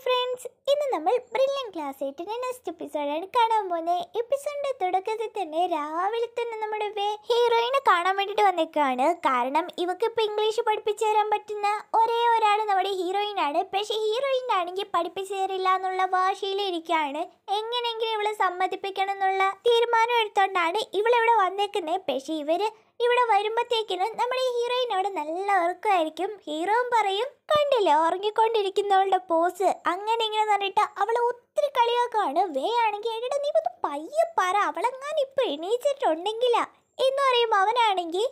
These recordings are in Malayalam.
friends ഫ്രണ്ട്സ് ഇന്ന് നമ്മൾ ബ്രില്യൻ ക്ലാസ് എയ്റ്റിൻ്റെ നെക്സ്റ്റ് എപ്പിസോഡാണ് കാണാൻ പോകുന്നത് എപ്പിസോഡിൻ്റെ തുടക്കത്തിൽ തന്നെ രാവിലെ തന്നെ നമ്മുടെ ഹീറോയിനെ കാണാൻ വേണ്ടിയിട്ട് വന്നേക്കാണ് കാരണം ഇവക്ക് ഇപ്പോൾ ഇംഗ്ലീഷ് പഠിപ്പിച്ചു തരാൻ പറ്റുന്ന ഒരേ ഒരാൾ നമ്മുടെ ഹീറോയിനാണ് പക്ഷേ ഹീറോയിനാണെങ്കിൽ പഠിപ്പിച്ചു തരില്ല എന്നുള്ള വാശിയിലിരിക്കുകയാണ് എങ്ങനെയെങ്കിലും ഇവളെ സമ്മതിപ്പിക്കണം എന്നുള്ള തീരുമാനം എടുത്തോണ്ടാണ് ഇവളിവിടെ വന്നേക്കുന്നത് പക്ഷേ ഇവർ ഇവിടെ വരുമ്പോഴത്തേക്കിനും നമ്മുടെ ഹീറോയിനോട് നല്ല ഉറക്കമായിരിക്കും ഹീറോയും പറയും കണ്ടില്ലേ ഉറങ്ങിക്കൊണ്ടിരിക്കുന്നവളുടെ പോസ് അങ്ങനെ ഇങ്ങനെ ഇങ്ങനെ പറഞ്ഞിട്ട് അവളെ ഒത്തിരി കളിയാക്കുകയാണ് വേ ആണെങ്കിൽ എടാ നീ ഒന്ന് പയ്യെ പറ അവളെങ്ങാൻ ഇപ്പം എണീച്ചിട്ടുണ്ടെങ്കില എന്ന് പറയും അവനാണെങ്കിൽ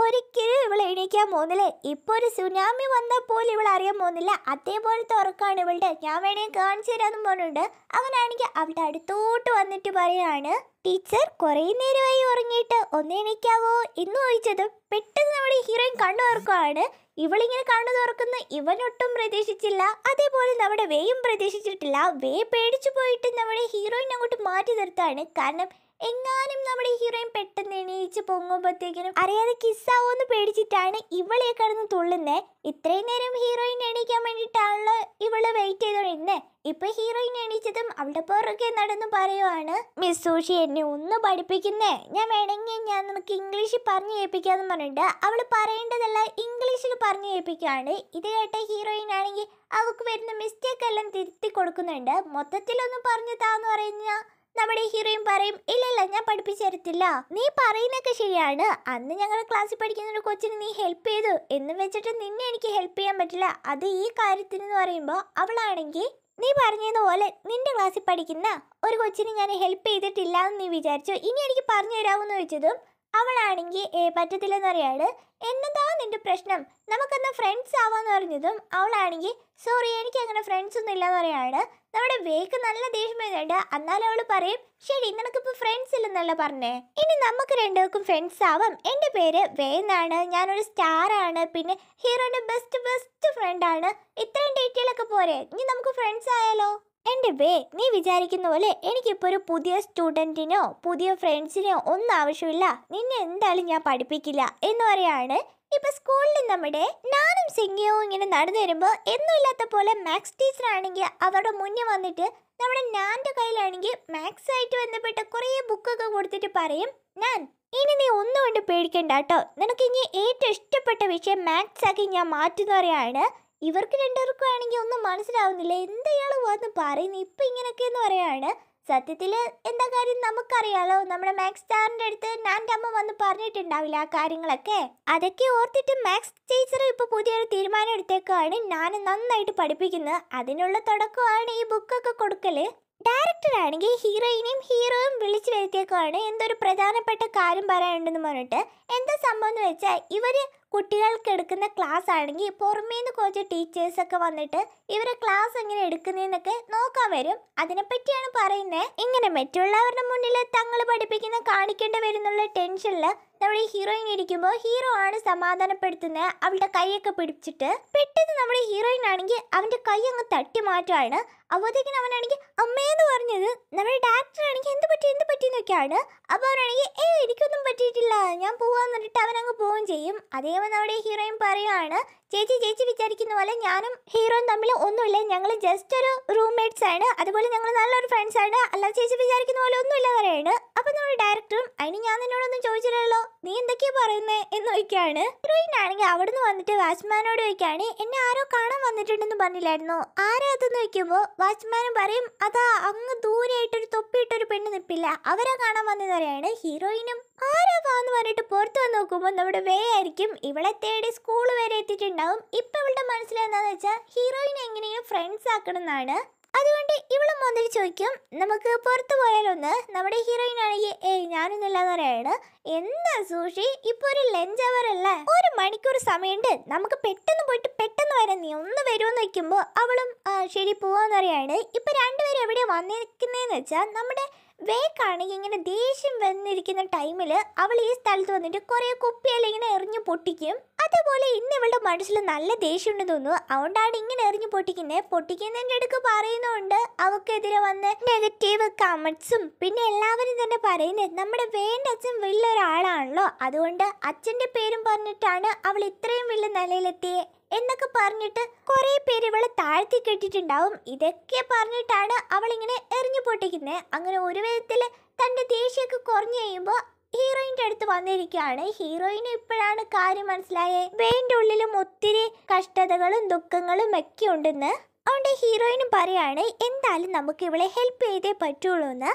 ഒരിക്കലും ഇവൾ എണീക്കാൻ പോകുന്നില്ലേ ഇപ്പോൾ ഒരു സുനാമി വന്നാൽ പോലും ഇവൾ അറിയാൻ പോകുന്നില്ല അതേപോലത്തെ ഉറക്കാണ് ഇവളുടെ ഞാൻ വേണേ കാണിച്ചു തരാമെന്ന് പറഞ്ഞിട്ട് അവനാണെങ്കിൽ അവളുടെ അടുത്തോട്ട് വന്നിട്ട് പറയാണ് ടീച്ചർ കുറേ നേരമായി ഉറങ്ങിയിട്ട് ഒന്ന് എണീക്കാവോ എന്ന് ചോദിച്ചതും പെട്ടെന്ന് നമ്മുടെ ഹീറോയിൻ കണ്ണു തുറക്കുകയാണ് ഇവളിങ്ങനെ കണ്ണു തുറക്കുന്ന ഇവനൊട്ടും പ്രതീക്ഷിച്ചില്ല അതേപോലെ നമ്മുടെ വേയും പ്രതീക്ഷിച്ചിട്ടില്ല വേ പേടിച്ചു പോയിട്ട് നമ്മുടെ ഹീറോയിൻ അങ്ങോട്ട് മാറ്റി നിർത്താണ് കാരണം എങ്ങാനും നമ്മുടെ ഹീറോയിൻ പെട്ടെന്ന് എണീച്ച് പൊങ്ങുമ്പോഴത്തേക്കിനും അറിയാതെ കിസ്സാവോന്ന് പേടിച്ചിട്ടാണ് ഇവളെ കടന്ന് തുള്ളുന്നത് ഇത്രയും നേരം ഹീറോയിൻ എണീക്കാൻ വേണ്ടിയിട്ടാണല്ലോ ഇവള് വെയിറ്റ് ചെയ്തോണ്ടിരുന്നത് ഇപ്പൊ ഹീറോയിൻ എണീച്ചതും അവളുടെ പുറകെ നടന്നു പറയുവാണ് മിസ് സൂഷി എന്നെ ഒന്ന് പഠിപ്പിക്കുന്നേ ഞാൻ വേണമെങ്കിൽ ഞാൻ നിനക്ക് ഇംഗ്ലീഷിൽ പറഞ്ഞു കേൾപ്പിക്കാന്ന് പറഞ്ഞിട്ട് അവള് പറയേണ്ടതെല്ലാം ഇംഗ്ലീഷിൽ പറഞ്ഞു കേൾപ്പിക്കുകയാണ് ഇത് കേട്ട ഹീറോയിൻ ആണെങ്കിൽ അവൾക്ക് വരുന്ന മിസ്റ്റേക്ക് എല്ലാം തിരുത്തി കൊടുക്കുന്നുണ്ട് മൊത്തത്തിലൊന്നും പറഞ്ഞു താന്ന് പറഞ്ഞാൽ നമ്മുടെ ഹീറോയും പറയും ഇല്ലല്ല ഞാൻ പഠിപ്പിച്ചു തരത്തില്ല നീ പറയുന്നൊക്കെ ശരിയാണ് അന്ന് ഞങ്ങൾ ക്ലാസ്സിൽ പഠിക്കുന്ന ഒരു കൊച്ചിന് നീ ഹെൽപ്പ് ചെയ്തു എന്ന് വെച്ചിട്ട് നിന്നെ എനിക്ക് ഹെൽപ്പ് ചെയ്യാൻ പറ്റില്ല അത് ഈ കാര്യത്തിനെന്ന് പറയുമ്പോൾ അവളാണെങ്കിൽ നീ പറഞ്ഞതുപോലെ നിന്റെ ക്ലാസ്സിൽ പഠിക്കുന്ന ഒരു കൊച്ചിന് ഞാൻ ഹെൽപ്പ് ചെയ്തിട്ടില്ല എന്ന് നീ വിചാരിച്ചു ഇനി എനിക്ക് പറഞ്ഞു തരാമെന്ന് വെച്ചതും അവളാണെങ്കിൽ പറ്റത്തില്ലെന്ന് പറയാണ് എന്നതാ നിന്റെ പ്രശ്നം നമുക്കൊന്ന് ഫ്രണ്ട്സ് ആവാന്ന് പറഞ്ഞതും അവളാണെങ്കിൽ സോറി എനിക്ക് അങ്ങനെ ഫ്രണ്ട്സ് ഒന്നും ഇല്ലെന്ന് പറയാണ് നമ്മുടെ വേക്ക് നല്ല ദേഷ്യം വരുന്നുണ്ട് എന്നാലും അവൾ പറയും ശരി നിനക്കിപ്പോൾ ഫ്രണ്ട്സ് ഇല്ലെന്നല്ല പറഞ്ഞേ ഇനി നമുക്ക് രണ്ടുപേർക്കും ഫ്രണ്ട്സ് ആവാം എൻ്റെ പേര് വേ എന്നാണ് ഞാനൊരു ആണ് പിന്നെ ഹീറോന്റെ ബെസ്റ്റ് ബെസ്റ്റ് ആണ് ഇത്രയും ഒക്കെ പോരെ ഇനി നമുക്ക് ഫ്രണ്ട്സ് ആയാലോ എൻ്റെ വേ നീ വിചാരിക്കുന്ന പോലെ എനിക്കിപ്പോൾ ഒരു പുതിയ സ്റ്റുഡൻറ്റിനോ പുതിയ ഫ്രണ്ട്സിനോ ഒന്നും ആവശ്യമില്ല നിന്നെ എന്തായാലും ഞാൻ പഠിപ്പിക്കില്ല എന്ന് പറയാണ് ഇപ്പൊ സ്കൂളിൽ നമ്മുടെ നാനും സിംഗിയവും ഇങ്ങനെ നടന്നു വരുമ്പോൾ ഇല്ലാത്ത പോലെ മാത്സ് ടീച്ചറാണെങ്കിൽ അവരുടെ മുന്നേ വന്നിട്ട് നമ്മുടെ നാൻ്റെ കയ്യിലാണെങ്കിൽ മാത്സ് ആയിട്ട് ബന്ധപ്പെട്ട കുറേ ബുക്കൊക്കെ കൊടുത്തിട്ട് പറയും ഞാൻ ഇനി നീ ഒന്നും കൊണ്ട് പേടിക്കണ്ട കേട്ടോ നിനക്ക് ഇനി ഏറ്റവും ഇഷ്ടപ്പെട്ട വിഷയം മാത്സ് ആക്കി ഞാൻ മാറ്റുന്ന പറയാണ് ഇവർക്ക് രണ്ടുപേർക്കും ആണെങ്കിൽ ഒന്നും മനസ്സിലാവുന്നില്ല വന്ന് പറയുന്നു ഇപ്പം ഇങ്ങനെയൊക്കെ എന്ന് പറയാണ് സത്യത്തിൽ എന്താ കാര്യം നമുക്കറിയാലോ നമ്മുടെ മാക്സ് സാറിൻ്റെ അടുത്ത് നാൻ്റെ അമ്മ വന്ന് പറഞ്ഞിട്ടുണ്ടാവില്ല ആ കാര്യങ്ങളൊക്കെ അതൊക്കെ ഓർത്തിട്ട് മാക്സ് ടീച്ചർ ഇപ്പോൾ പുതിയൊരു തീരുമാനം എടുത്തേക്കാണ് ഞാൻ നന്നായിട്ട് പഠിപ്പിക്കുന്നത് അതിനുള്ള തുടക്കമാണ് ഈ ബുക്കൊക്കെ കൊടുക്കൽ ഡയറക്ടറാണെങ്കിൽ ഹീറോയിനെയും ഹീറോയും വിളിച്ചു വരുത്തിയേക്കാണ് എന്തൊരു പ്രധാനപ്പെട്ട കാര്യം പറയാനുണ്ടെന്ന് പറഞ്ഞിട്ട് എന്താ സംഭവം എന്ന് വെച്ചാൽ ഇവർ കുട്ടികൾക്ക് എടുക്കുന്ന ക്ലാസ് ആണെങ്കിൽ പുറമേ നിന്ന് കുറച്ച് ടീച്ചേഴ്സൊക്കെ വന്നിട്ട് ഇവരെ ക്ലാസ് എങ്ങനെ എടുക്കുന്നതെന്നൊക്കെ നോക്കാൻ വരും അതിനെപ്പറ്റിയാണ് പറയുന്നത് ഇങ്ങനെ മറ്റുള്ളവരുടെ മുന്നിൽ തങ്ങൾ പഠിപ്പിക്കുന്ന കാണിക്കേണ്ടി വരുന്നുള്ള ടെൻഷനിൽ നമ്മുടെ ഹീറോയിൻ ഇരിക്കുമ്പോൾ ഹീറോ ആണ് സമാധാനപ്പെടുത്തുന്നത് അവളുടെ കൈയൊക്കെ പിടിച്ചിട്ട് പെട്ടെന്ന് നമ്മുടെ ഹീറോയിൻ ആണെങ്കിൽ അവൻ്റെ കൈ അങ്ങ് തട്ടി മാറ്റുകയാണ് അപ്പോഴത്തേക്കിന് അവനാണെങ്കിൽ അമ്മയെന്ന് പറഞ്ഞത് നമ്മുടെ ഡാക്ടർ ആണെങ്കിൽ എന്ത് പറ്റി എന്ത് പറ്റി എന്നൊക്കെയാണ് അപ്പോൾ അവനാണെങ്കിൽ ഏ എനിക്കൊന്നും പറ്റിയിട്ടില്ല ഞാൻ പോവാന്ന് പറഞ്ഞിട്ട് അവനങ്ങ് പോവുകയും ചെയ്യും അതേ അഥവാ നമ്മുടെ ഹീറോയിൻ പറയുകയാണ് ചേച്ചി ചേച്ചി വിചാരിക്കുന്ന പോലെ ഞാനും ഹീറോയും തമ്മിൽ ഒന്നുമില്ല ഞങ്ങൾ ജസ്റ്റ് ഒരു റൂംമേറ്റ്സ് ആണ് അതുപോലെ ഞങ്ങൾ നല്ലൊരു ഫ്രണ്ട്സ് ആണ് അല്ലാതെ ചേച്ചി വിചാരിക്കുന്ന പോലെ ഒന്നുമില്ല പറയാണ് അപ്പം നമ്മുടെ ഡയറക്ടറും അതിന് ഞാൻ എന്നോടൊന്നും ചോദിച്ചില്ലല്ലോ നീ എന്തൊക്കെയാ പറയുന്നത് എന്ന് ചോദിക്കുകയാണ് ഹീറോയിൻ ആണെങ്കിൽ അവിടുന്ന് വന്നിട്ട് വാച്ച്മാനോട് ചോദിക്കുകയാണ് എന്നെ ആരോ കാണാൻ വന്നിട്ടുണ്ടെന്ന് പറഞ്ഞില്ലായിരുന്നു ആരാ അതെന്ന് ചോദിക്കുമ്പോൾ വാച്ച്മാനും പറയും അതാ അങ്ങ് ദൂരെയായിട്ടൊരു തൊപ്പിയിട്ടൊരു പെണ്ണ് നിൽപ്പില്ല അവരാ കാണാൻ വന്നതെന്ന് പറയാണ് ഹീറോയിനും ആരാ വാന്ന് പറഞ്ഞിട്ട് പുറത്ത് വന്ന് നോക്കുമ്പോൾ നമ്മുടെ വേ ആയിരിക്കും ഇവളെ തേടി സ്കൂൾ വരെ എത്തിയിട്ടുണ്ടാവും ഇപ്പൊ ഇവളുടെ മനസ്സിലെന്താണെന്ന് വെച്ചാൽ ഹീറോയിനെ എങ്ങനെയും ഫ്രണ്ട്സ് ആക്കണം എന്നാണ് അതുകൊണ്ട് ഇവള് മുതൽ ചോദിക്കും നമുക്ക് പുറത്തു പോയാലൊന്ന് നമ്മുടെ ഹീറോയിൻ ആണെങ്കിൽ ഏയ് ഞാനൊന്നുമില്ലാന്ന് പറയാണ് എന്താ സൂഷി ഇപ്പൊ ഒരു ലഞ്ച് അവർ അല്ല ഒരു മണിക്കൂർ സമയമുണ്ട് നമുക്ക് പെട്ടെന്ന് പോയിട്ട് പെട്ടെന്ന് വരാൻ നീ ഒന്ന് വരുമെന്ന് വയ്ക്കുമ്പോൾ അവളും ശരി പോവാന്ന് പറയാണ് ഇപ്പൊ രണ്ടുപേരും എവിടെയാ വന്നിരിക്കുന്നതെന്ന് വെച്ചാൽ നമ്മുടെ വേക്കാണെങ്കിൽ ഇങ്ങനെ ദേഷ്യം വന്നിരിക്കുന്ന ടൈമിൽ അവൾ ഈ സ്ഥലത്ത് വന്നിട്ട് കുറേ കുപ്പിയെല്ലാം ഇങ്ങനെ എറിഞ്ഞു പൊട്ടിക്കും അതുപോലെ ഇന്ന് ഇവളുടെ മനസ്സിൽ നല്ല ദേഷ്യം ഉണ്ട് തോന്നുന്നു അതുകൊണ്ടാണ് ഇങ്ങനെ എറിഞ്ഞു പൊട്ടിക്കുന്നത് പൊട്ടിക്കുന്നതിൻ്റെ അടുക്ക് പറയുന്നുണ്ട് അവക്കെതിരെ വന്ന് നെഗറ്റീവ് കമൻസും പിന്നെ എല്ലാവരും തന്നെ പറയുന്നത് നമ്മുടെ വേണ്ട അച്ഛൻ വലിയ ഒരാളാണല്ലോ അതുകൊണ്ട് അച്ഛൻ്റെ പേരും പറഞ്ഞിട്ടാണ് അവൾ ഇത്രയും വലിയ നിലയിലെത്തിയത് എന്നൊക്കെ പറഞ്ഞിട്ട് കുറേ പേര് ഇവളെ താഴ്ത്തി കെട്ടിട്ടുണ്ടാവും ഇതൊക്കെ പറഞ്ഞിട്ടാണ് അവളിങ്ങനെ എറിഞ്ഞു പൊട്ടിക്കുന്നത് അങ്ങനെ ഒരു വിധത്തിൽ തൻ്റെ ദേഷ്യമൊക്കെ കുറഞ്ഞു കഴിയുമ്പോൾ ഹീറോയിൻ്റെ അടുത്ത് വന്നിരിക്കുകയാണ് ഹീറോയിന് ഇപ്പോഴാണ് കാര്യം മനസ്സിലായേ വേണ്ട ഉള്ളിലും ഒത്തിരി കഷ്ടതകളും ദുഃഖങ്ങളും ഒക്കെ ഉണ്ടെന്ന് അതുകൊണ്ട് ഹീറോയിനും പറയാണ് എന്തായാലും നമുക്ക് ഇവളെ ഹെൽപ്പ് ചെയ്തേ പറ്റുള്ളൂ എന്ന്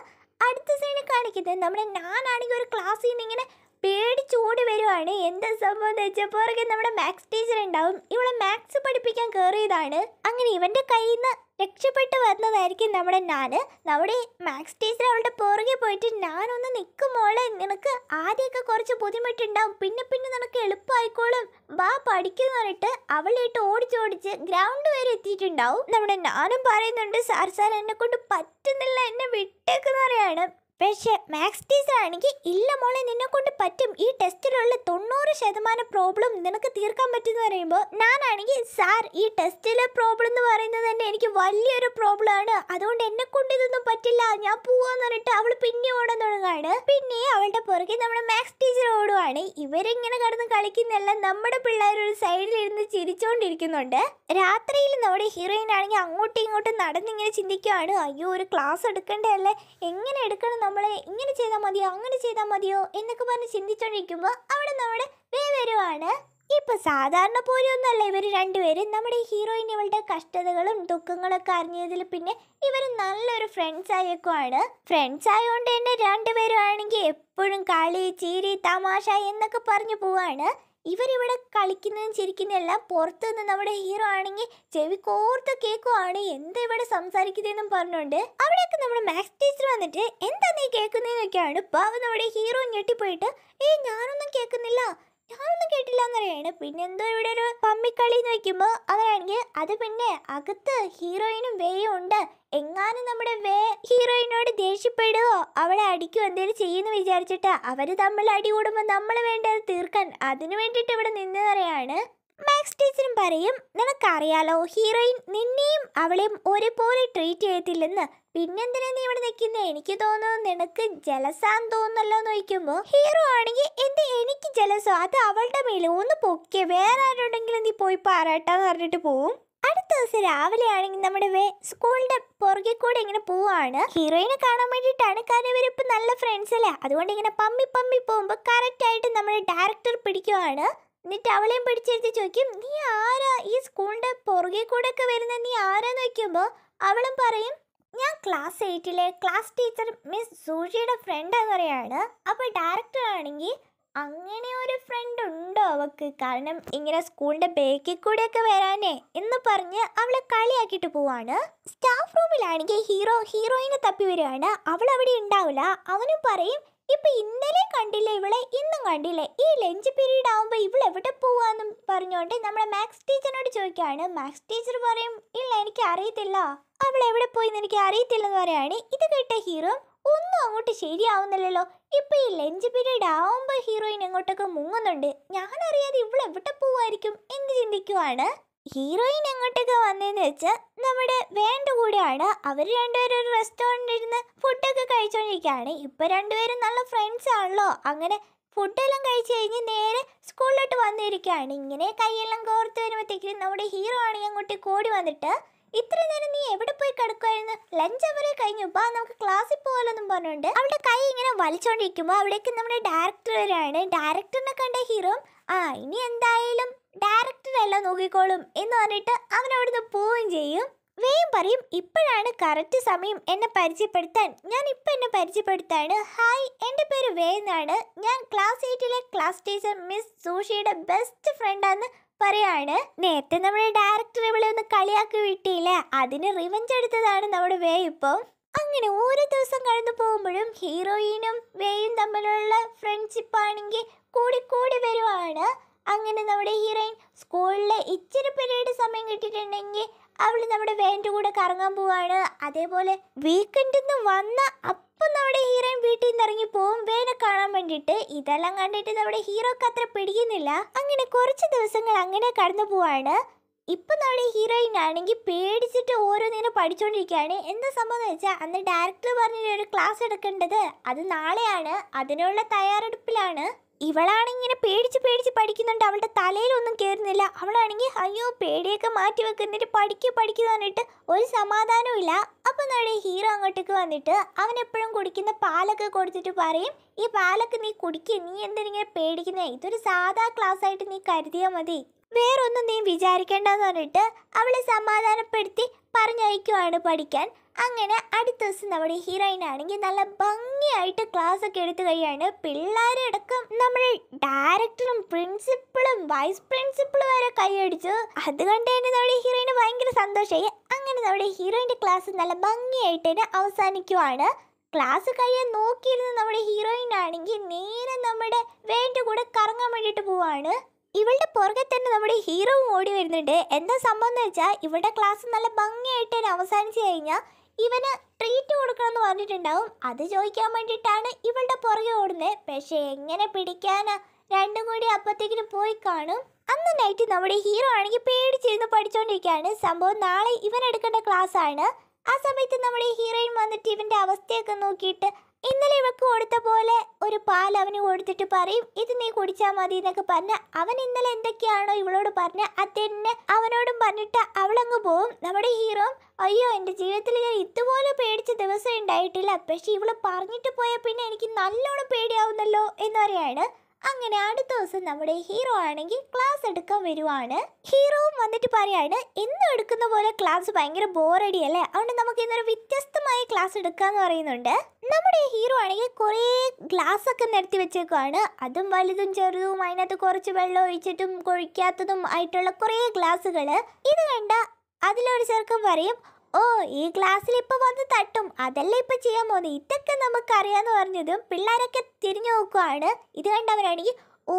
അടുത്ത സീനിൽ കാണിക്കുന്നത് നമ്മുടെ ഞാനാണെങ്കിൽ ഒരു ക്ലാസ്സിൽ നിന്ന് ഇങ്ങനെ പേടിച്ചോടി വരുവാണ് എന്താ സംഭവം എന്ന് വെച്ചാൽ പുറകെ നമ്മുടെ മാത്സ് ടീച്ചർ ഉണ്ടാവും ഇവിടെ മാത്സ് പഠിപ്പിക്കാൻ കയറിയതാണ് അങ്ങനെ ഇവൻ്റെ കയ്യിൽ നിന്ന് രക്ഷപ്പെട്ട് വന്നതായിരിക്കും നമ്മുടെ നാന് നമ്മുടെ മാത്സ് ടീച്ചർ അവളുടെ പുറകെ പോയിട്ട് ഞാനൊന്ന് നിൽക്കുമോളെ നിനക്ക് ആദ്യമൊക്കെ കുറച്ച് ബുദ്ധിമുട്ടുണ്ടാവും പിന്നെ പിന്നെ നിനക്ക് എളുപ്പമായിക്കോളും വാ പഠിക്കുന്നു പറഞ്ഞിട്ട് അവളിട്ട് ഓടിച്ചോടിച്ച് ഗ്രൗണ്ട് വരെ എത്തിയിട്ടുണ്ടാവും നമ്മുടെ നാനും പറയുന്നുണ്ട് സാർ സാർ എന്നെ കൊണ്ട് പറ്റുന്നില്ല എന്നെ വിട്ടേക്കെന്ന് പറയാണ് പക്ഷെ മാത്സ് ടീച്ചറാണെങ്കിൽ ഇല്ല മോളെ നിന്നെ കൊണ്ട് പറ്റും ഈ ടെസ്റ്റിലുള്ള തൊണ്ണൂറ് ശതമാനം പ്രോബ്ലം നിനക്ക് തീർക്കാൻ പറ്റുമെന്ന് പറയുമ്പോൾ ഞാനാണെങ്കിൽ സാർ ഈ ടെസ്റ്റിലെ പ്രോബ്ലം എന്ന് പറയുന്നത് തന്നെ എനിക്ക് വലിയൊരു പ്രോബ്ലം ആണ് അതുകൊണ്ട് എന്നെ കൊണ്ട് ഇതൊന്നും പറ്റില്ല ഞാൻ പോവാന്ന് പറഞ്ഞിട്ട് അവൾ പിന്നെ ഓടാൻ തുടങ്ങുകയാണ് പിന്നെ അവളുടെ പുറകെ നമ്മുടെ മാത്സ് ടീച്ചർ ഓടുവാണ് ഇവരിങ്ങനെ കടന്ന് കളിക്കുന്നെല്ലാം നമ്മുടെ പിള്ളേർ ഒരു സൈഡിലിരുന്ന് ചിരിച്ചുകൊണ്ടിരിക്കുന്നുണ്ട് രാത്രിയിൽ നമ്മുടെ ഹീറോയിൻ ആണെങ്കിൽ അങ്ങോട്ടും ഇങ്ങോട്ടും നടന്നിങ്ങനെ ചിന്തിക്കുകയാണ് അയ്യോ ഒരു ക്ലാസ് എടുക്കേണ്ടതല്ലേ എങ്ങനെ എടുക്കണം നമ്മളെ ഇങ്ങനെ ചെയ്താൽ മതിയോ അങ്ങനെ ചെയ്താൽ മതിയോ എന്നൊക്കെ പറഞ്ഞ് ചിന്തിച്ചുകൊണ്ടിരിക്കുമ്പോൾ അവിടെ നമ്മുടെ വേ വരുവാണ് ഇപ്പൊ സാധാരണ പോലെയൊന്നുമല്ല ഇവര് രണ്ടുപേരും നമ്മുടെ ഈ ഹീറോയിൻ ഇവളുടെ കഷ്ടതകളും ഒക്കെ അറിഞ്ഞതിൽ പിന്നെ ഇവര് നല്ലൊരു ഫ്രണ്ട്സ് ആയേക്കുവാണ് ഫ്രണ്ട്സ് ആയതുകൊണ്ട് തന്നെ രണ്ടുപേരും ആണെങ്കിൽ എപ്പോഴും കളി ചീരി തമാശ എന്നൊക്കെ പറഞ്ഞു പോവാണ് ഇവരിവിടെ കളിക്കുന്നതും ചിരിക്കുന്നതും എല്ലാം പുറത്തു നിന്ന് നമ്മുടെ ഹീറോ ആണെങ്കിൽ ചെവി കോർത്ത് കേൾക്കുവാണ് എന്താ ഇവിടെ സംസാരിക്കുന്നതെന്നും പറഞ്ഞുകൊണ്ട് അവിടെയൊക്കെ നമ്മുടെ മാത്സ് ടീച്ചർ വന്നിട്ട് എന്താ നീ കേൾക്കുന്നതെന്നൊക്കെയാണ് പാവം നമ്മുടെ ഹീറോ ഞെട്ടിപ്പോയിട്ട് ഏയ് ഞാനൊന്നും കേൾക്കുന്നില്ല ഞാനൊന്നും കേട്ടില്ല എന്നറിയാണ് പിന്നെ എന്തോ ഇവിടെ ഒരു പമ്മിക്കളി എന്ന് വെക്കുമ്പോൾ അതാണെങ്കിൽ അത് പിന്നെ അകത്ത് ഹീറോയിനും വേയും ഉണ്ട് എങ്ങാനും നമ്മുടെ വേ ഹീറോയിനോട് ദേഷ്യപ്പെടുവോ അവളെ അടിക്കുമോ എന്തേലും ചെയ്യുമെന്ന് വിചാരിച്ചിട്ട് അവർ തമ്മിൽ അടി കൂടുമ്പോൾ നമ്മൾ വേണ്ടത് തീർക്കാൻ അതിനു വേണ്ടിയിട്ട് ഇവിടെ നിന്നതറിയാണ് മാക്സ് ടീച്ചറും പറയും നിനക്കറിയാലോ ഹീറോയിൻ നിന്നെയും അവളെയും ഒരുപോലെ ട്രീറ്റ് ചെയ്യത്തില്ലെന്ന് പിന്നെന്തിനാ നീ ഇവിടെ നിൽക്കുന്നേ എനിക്ക് തോന്നുന്നു നിനക്ക് ജലസാന്ന് തോന്നുന്നല്ലോ ചോദിക്കുമ്പോൾ ഹീറോ ആണെങ്കിൽ എന്ത് എനിക്ക് ജലസോ അത് അവളുടെ മേലെ ഒന്ന് പൊക്കെ വേറെ ആരോടെങ്കിലും നീ പോയി പാറാട്ടാന്ന് പറഞ്ഞിട്ട് പോവും അടുത്ത ദിവസം രാവിലെ ആണെങ്കിൽ നമ്മുടെ വേ സ്കൂളിന്റെ പുറകെ കൂടെ ഇങ്ങനെ പോവാണ് ഹീറോയിനെ കാണാൻ വേണ്ടിയിട്ടാണ് കാരണം ഇവരിപ്പോൾ നല്ല ഫ്രണ്ട്സ് അല്ലേ അതുകൊണ്ട് ഇങ്ങനെ പമ്മി പമ്മി പോകുമ്പോൾ കറക്റ്റായിട്ട് നമ്മുടെ ഡയറക്ടർ പിടിക്കുവാണ് എന്നിട്ട് അവളെയും പിടിച്ചെടുത്ത് ചോദിക്കും നീ ആരാ ഈ സ്കൂളിന്റെ പുറകെ കൂടെ ഒക്കെ വരുന്ന നീ ആരാന്ന് വയ്ക്കുമ്പോൾ അവളും പറയും ഞാൻ ക്ലാസ് എയ്റ്റിലെ ക്ലാസ് ടീച്ചർ മിസ് സൂഷിയുടെ ഫ്രണ്ട് പറയാണ് അപ്പോൾ ഡയറക്ടർ ആണെങ്കിൽ അങ്ങനെ ഒരു ഫ്രണ്ട് ഉണ്ടോ അവക്ക് കാരണം ഇങ്ങനെ സ്കൂളിന്റെ ബേക്കിൽ കൂടെയൊക്കെ വരാനേ എന്ന് പറഞ്ഞ് അവളെ കളിയാക്കിയിട്ട് പോവാണ് സ്റ്റാഫ് റൂമിലാണെങ്കിൽ ഹീറോ ഹീറോയിനെ തപ്പി വരികയാണ് അവൾ അവിടെ ഉണ്ടാവില്ല അവനും പറയും ഇപ്പൊ ഇന്നലെ കണ്ടില്ല ഇവളെ ഇന്നും കണ്ടില്ല ഈ ലഞ്ച് പീരീഡ് ആവുമ്പോൾ ഇവൾ എവിടെ പോവാന്ന് പറഞ്ഞുകൊണ്ട് നമ്മളെ മാത്സ് ടീച്ചറിനോട് ചോദിക്കുകയാണ് മാത്സ് ടീച്ചർ പറയും ഇല്ല എനിക്ക് അറിയത്തില്ല അവൾ എവിടെ പോയി എന്ന് എനിക്ക് അറിയത്തില്ലെന്ന് പറയാണ് ഇത് കേട്ട ഹീറോ ഒന്നും അങ്ങോട്ട് ശരിയാവുന്നില്ലല്ലോ ഇപ്പൊ ഈ ലഞ്ച് പീരീഡ് ആവുമ്പോൾ ഹീറോയിൻ എങ്ങോട്ടൊക്കെ മുങ്ങുന്നുണ്ട് ഞാൻ അറിയാതെ ഇവൾ എവിടെ പോവായിരിക്കും എന്ന് ചിന്തിക്കുവാണ് ഹീറോയിൻ എങ്ങോട്ടൊക്കെ വന്നതെന്ന് വെച്ചാൽ നമ്മുടെ വേണ്ട കൂടെയാണ് അവർ രണ്ടുപേരും ഒരു റെസ്റ്റോറൻറ്റിൽ ഇരുന്ന് ഫുഡൊക്കെ കഴിച്ചുകൊണ്ടിരിക്കുകയാണ് ഇപ്പം രണ്ടുപേരും നല്ല ഫ്രണ്ട്സ് ആണല്ലോ അങ്ങനെ ഫുഡെല്ലാം കഴിച്ച് കഴിഞ്ഞ് നേരെ സ്കൂളിലോട്ട് വന്നിരിക്കുകയാണ് ഇങ്ങനെ കൈയെല്ലാം കോർത്ത് വരുമ്പോഴത്തേക്കും നമ്മുടെ ഹീറോ ആണെങ്കിൽ അങ്ങോട്ട് കൂടി വന്നിട്ട് ഇത്ര നേരം നീ എവിടെ പോയി കിടക്കുമായിരുന്നു ലഞ്ച് അവരെ കഴിഞ്ഞു ഇപ്പം നമുക്ക് ക്ലാസ്സിൽ പോകാമല്ലോന്നും പറഞ്ഞുകൊണ്ട് അവിടെ കൈ ഇങ്ങനെ വലിച്ചുകൊണ്ടിരിക്കുമ്പോൾ അവിടേക്ക് നമ്മുടെ ഡയറക്ടർ വരാണ് ഡയറക്ടറിനെ കണ്ട ഹീറോ ആ ഇനി എന്തായാലും ഡയറക്ടറെല്ലാം നോക്കിക്കോളും എന്ന് പറഞ്ഞിട്ട് അവൻ അവിടുന്ന് പോവുകയും ചെയ്യും വേഗം പറയും ഇപ്പോഴാണ് കറക്റ്റ് സമയം എന്നെ പരിചയപ്പെടുത്താൻ ഞാൻ ഇപ്പം എന്നെ പരിചയപ്പെടുത്താണ് ഹായ് എൻ്റെ പേര് വേന്നാണ് ഞാൻ ക്ലാസ് എയ്റ്റിലെ ക്ലാസ് ടീച്ചർ മിസ് സൂഷിയുടെ ബെസ്റ്റ് ഫ്രണ്ടാന്ന് പറയാണ് നേരത്തെ നമ്മുടെ ഡയറക്ടർ ഇവിടെ ഒന്ന് കളിയാക്കി വിട്ടിയില്ല അതിന് റിവഞ്ച് എടുത്തതാണ് നമ്മുടെ വേ ഇപ്പം അങ്ങനെ ഓരോ ദിവസം കടന്നു പോകുമ്പോഴും ഹീറോയിനും വേയും തമ്മിലുള്ള ഫ്രണ്ട്ഷിപ്പ് ആണെങ്കിൽ കൂടി കൂടി വരുവാണ് അങ്ങനെ നമ്മുടെ ഹീറോയിൻ സ്കൂളിലെ ഇച്ചിരി പിരീഡ് സമയം കിട്ടിയിട്ടുണ്ടെങ്കിൽ അവൾ നമ്മുടെ വേൻ്റെ കൂടെ കറങ്ങാൻ പോവാണ് അതേപോലെ വീക്കെൻഡിൽ നിന്ന് വന്ന അപ്പം നമ്മുടെ ഹീറോയിൻ വീട്ടിൽ നിന്ന് ഇറങ്ങി പോവും വേനെ കാണാൻ വേണ്ടിയിട്ട് ഇതെല്ലാം കണ്ടിട്ട് നമ്മുടെ ഹീറോക്ക് അത്ര പിടിക്കുന്നില്ല അങ്ങനെ കുറച്ച് ദിവസങ്ങൾ അങ്ങനെ കടന്നു പോവാണ് ഇപ്പം നമ്മുടെ ഹീറോയിൻ ആണെങ്കിൽ പേടിച്ചിട്ട് ഓരോന്നിനും പഠിച്ചുകൊണ്ടിരിക്കുകയാണ് എന്താ സംഭവം എന്ന് വെച്ചാൽ അന്ന് ഡയറക്ടർ ഒരു ക്ലാസ് എടുക്കേണ്ടത് അത് നാളെയാണ് അതിനുള്ള തയ്യാറെടുപ്പിലാണ് ഇവളാണിങ്ങനെ പേടിച്ച് പേടിച്ച് പഠിക്കുന്നുണ്ട് അവളുടെ തലയിലൊന്നും കയറുന്നില്ല അവളാണെങ്കിൽ അയ്യോ പേടിയൊക്കെ മാറ്റി വെക്കുന്നിട്ട് പഠിക്കുക പഠിക്കുക പറഞ്ഞിട്ട് ഒരു സമാധാനവും ഇല്ല അപ്പം നമ്മുടെ ഹീറോ അങ്ങോട്ടേക്ക് വന്നിട്ട് അവൻ എപ്പോഴും കുടിക്കുന്ന പാലൊക്കെ കൊടുത്തിട്ട് പറയും ഈ പാലൊക്കെ നീ കുടിക്കുക നീ എന്തിനെ പേടിക്കുന്നേ ഇതൊരു സാധാ ക്ലാസ് ആയിട്ട് നീ കരുതിയാൽ മതി വേറൊന്നും നീ വിചാരിക്കേണ്ടെന്ന് പറഞ്ഞിട്ട് അവളെ സമാധാനപ്പെടുത്തി പറഞ്ഞയക്കുവാണ് പഠിക്കാൻ അങ്ങനെ അടുത്ത ദിവസം നമ്മുടെ ഹീറോയിൻ ആണെങ്കിൽ നല്ല ഭംഗിയായിട്ട് ക്ലാസ് ഒക്കെ എടുത്തു കഴിയാണ് പിള്ളേരടക്കം നമ്മുടെ ഡയറക്ടറും പ്രിൻസിപ്പളും വൈസ് പ്രിൻസിപ്പളും വരെ കൈയടിച്ചു അതുകൊണ്ട് തന്നെ നമ്മുടെ ഹീറോയിന് ഭയങ്കര സന്തോഷമായി അങ്ങനെ നമ്മുടെ ഹീറോയിൻ്റെ ക്ലാസ് നല്ല ഭംഗിയായിട്ട് തന്നെ അവസാനിക്കുവാണ് ക്ലാസ് കഴിയാൻ നോക്കിയിരുന്ന നമ്മുടെ ഹീറോയിൻ ആണെങ്കിൽ നേരെ നമ്മുടെ വേണ്ട കൂടെ കറങ്ങാൻ വേണ്ടിയിട്ട് പോവാണ് ഇവളുടെ പുറകെ തന്നെ നമ്മുടെ ഹീറോവും ഓടി വരുന്നുണ്ട് എന്താ സംഭവം എന്ന് വെച്ചാൽ ഇവളുടെ ക്ലാസ് നല്ല ഭംഗിയായിട്ട് തന്നെ അവസാനിച്ചു കഴിഞ്ഞാൽ ഇവന് ട്രീറ്റ് കൊടുക്കണം എന്ന് പറഞ്ഞിട്ടുണ്ടാവും അത് ചോദിക്കാൻ വേണ്ടിയിട്ടാണ് ഇവളുടെ പുറകെ ഓടുന്നത് പക്ഷേ എങ്ങനെ പിടിക്കാന് രണ്ടും കൂടി അപ്പത്തേക്കിനും പോയി കാണും അന്ന് നൈറ്റ് നമ്മുടെ ഹീറോ ആണെങ്കിൽ പേടിച്ചിരുന്ന് പഠിച്ചുകൊണ്ടിരിക്കുകയാണ് സംഭവം നാളെ ഇവൻ എടുക്കേണ്ട ക്ലാസ് ആണ് ആ സമയത്ത് നമ്മുടെ ഹീറോയിൻ വന്നിട്ട് ഇവൻ്റെ അവസ്ഥയൊക്കെ നോക്കിയിട്ട് ഇന്നലെ ഇവക്ക് കൊടുത്ത പോലെ ഒരു പാൽ അവന് കൊടുത്തിട്ട് പറയും ഇത് നീ കുടിച്ചാൽ മതി എന്നൊക്കെ പറഞ്ഞ അവൻ ഇന്നലെ എന്തൊക്കെയാണോ ഇവളോട് പറഞ്ഞ അത് അവനോടും പറഞ്ഞിട്ട് അവളങ്ങ് പോവും നമ്മുടെ ഹീറോ അയ്യോ എൻ്റെ ജീവിതത്തിൽ ഞാൻ ഇതുപോലെ പേടിച്ച ദിവസം ഉണ്ടായിട്ടില്ല പക്ഷെ ഇവള് പറഞ്ഞിട്ട് പോയാൽ പിന്നെ എനിക്ക് നല്ലോണം പേടിയാവുന്നല്ലോ എന്ന് പറയാണ് അങ്ങനെ അടുത്ത ദിവസം നമ്മുടെ ഹീറോ ആണെങ്കിൽ ക്ലാസ് എടുക്കാൻ വരുവാണ് ഹീറോവും വന്നിട്ട് പറയാണ് ഇന്ന് എടുക്കുന്ന പോലെ ക്ലാസ് ഭയങ്കര ബോറടി അല്ലേ അതുകൊണ്ട് നമുക്ക് ഇന്നൊരു വ്യത്യസ്തമായ ക്ലാസ് എടുക്കാന്ന് പറയുന്നുണ്ട് നമ്മുടെ ഹീറോ ആണെങ്കിൽ കുറേ ഗ്ലാസ് ഒക്കെ നിരത്തി വെച്ചേക്കുവാണ് അതും വലുതും ചെറുതും അതിനകത്ത് കുറച്ച് വെള്ളം ഒഴിച്ചിട്ടും കൊഴിക്കാത്തതും ആയിട്ടുള്ള കുറേ ഗ്ലാസ്സുകൾ ഇത് കണ്ട അതിലൊരു ചെറുക്കം പറയും ഓ ഈ ക്ലാസ്സിൽ ഇപ്പോൾ വന്ന് തട്ടും അതല്ലേ ഇപ്പോൾ ചെയ്യാൻ പോകുന്നത് ഇതൊക്കെ നമുക്കറിയാമെന്ന് പറഞ്ഞതും പിള്ളേരൊക്കെ തിരിഞ്ഞു നോക്കുവാണ് ഇത് കണ്ടവരാണെങ്കിൽ ഓ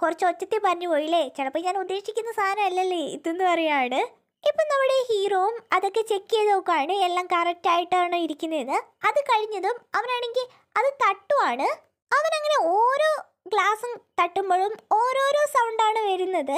കുറച്ച് ഒച്ചത്തിൽ പറഞ്ഞു പോയില്ലേ ചിലപ്പോൾ ഞാൻ ഉദ്ദേശിക്കുന്ന സാധനം അല്ലല്ലേ ഇതെന്ന് പറയാണ് ഇപ്പം നമ്മുടെ ഹീറോയും അതൊക്കെ ചെക്ക് ചെയ്ത് നോക്കുകയാണ് എല്ലാം കറക്റ്റായിട്ടാണ് ഇരിക്കുന്നത് അത് കഴിഞ്ഞതും അവനാണെങ്കിൽ അത് തട്ടുവാണ് അവനങ്ങനെ ഓരോ ഗ്ലാസും തട്ടുമ്പോഴും ഓരോരോ സൗണ്ടാണ് വരുന്നത്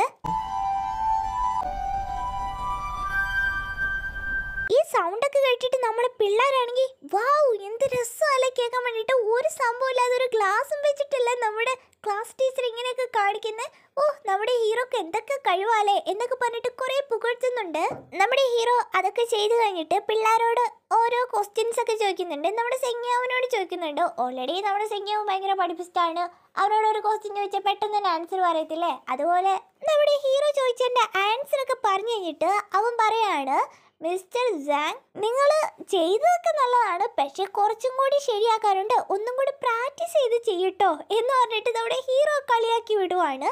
സൗണ്ട് ഒക്കെ കേട്ടിട്ട് നമ്മളെ പിള്ളേരാണെങ്കിൽ വാവ് എന്ത് രസമല്ലേ കേൾക്കാൻ വേണ്ടിയിട്ട് ഒരു ഇല്ലാതെ ഒരു ഗ്ലാസും വെച്ചിട്ടല്ല നമ്മുടെ ക്ലാസ് ടീച്ചർ ഇങ്ങനെയൊക്കെ കാണിക്കുന്നത് ഓ നമ്മുടെ ഹീറോക്ക് എന്തൊക്കെ കഴിവാലേ എന്നൊക്കെ പറഞ്ഞിട്ട് കുറേ പുകഴ്ത്തുന്നുണ്ട് നമ്മുടെ ഹീറോ അതൊക്കെ ചെയ്തു കഴിഞ്ഞിട്ട് പിള്ളേരോട് ഓരോ ക്വസ്റ്റ്യൻസ് ഒക്കെ ചോദിക്കുന്നുണ്ട് നമ്മുടെ സെങ്ങിയാവിനോട് ചോദിക്കുന്നുണ്ട് ഓൾറെഡി നമ്മുടെ സെങ്ങിയാവ് ഭയങ്കര പഠിപ്പിച്ചിട്ടാണ് അവരോട് ഒരു ക്വസ്റ്റ്യൻ ചോദിച്ചാൽ പെട്ടെന്ന് തന്നെ ആൻസർ പറയത്തില്ലേ അതുപോലെ നമ്മുടെ ഹീറോ ചോദിച്ചതിൻ്റെ ആൻസർ ഒക്കെ പറഞ്ഞു കഴിഞ്ഞിട്ട് അവൻ പറയാണ് മിസ്റ്റർ സാങ് നിങ്ങൾ ചെയ്തതൊക്കെ നല്ലതാണ് പക്ഷേ കുറച്ചും കൂടി ശരിയാക്കാറുണ്ട് ഒന്നും കൂടി പ്രാക്ടീസ് ചെയ്ത് ചെയ്യട്ടോ എന്ന് പറഞ്ഞിട്ട് നമ്മുടെ ഹീറോ കളിയാക്കി വിടുവാണ്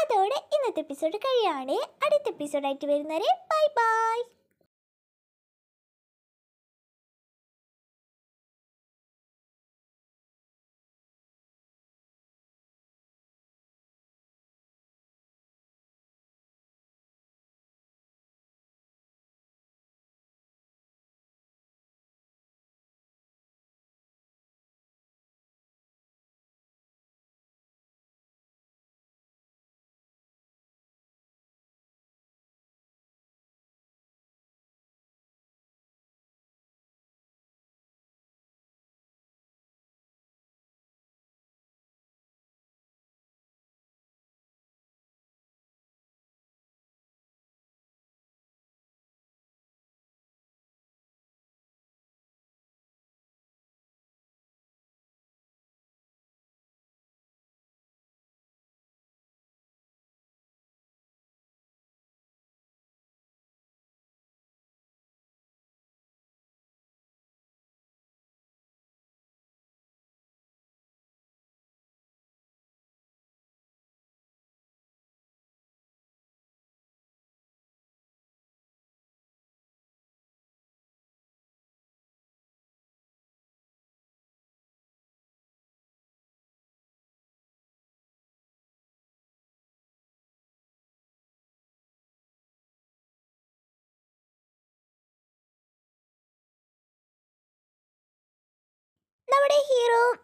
അതോടെ ഇന്നത്തെ എപ്പിസോഡ് കഴിയാണ് അടുത്ത എപ്പിസോഡായിട്ട് വരുന്നവരെ ബൈ ബൈ hero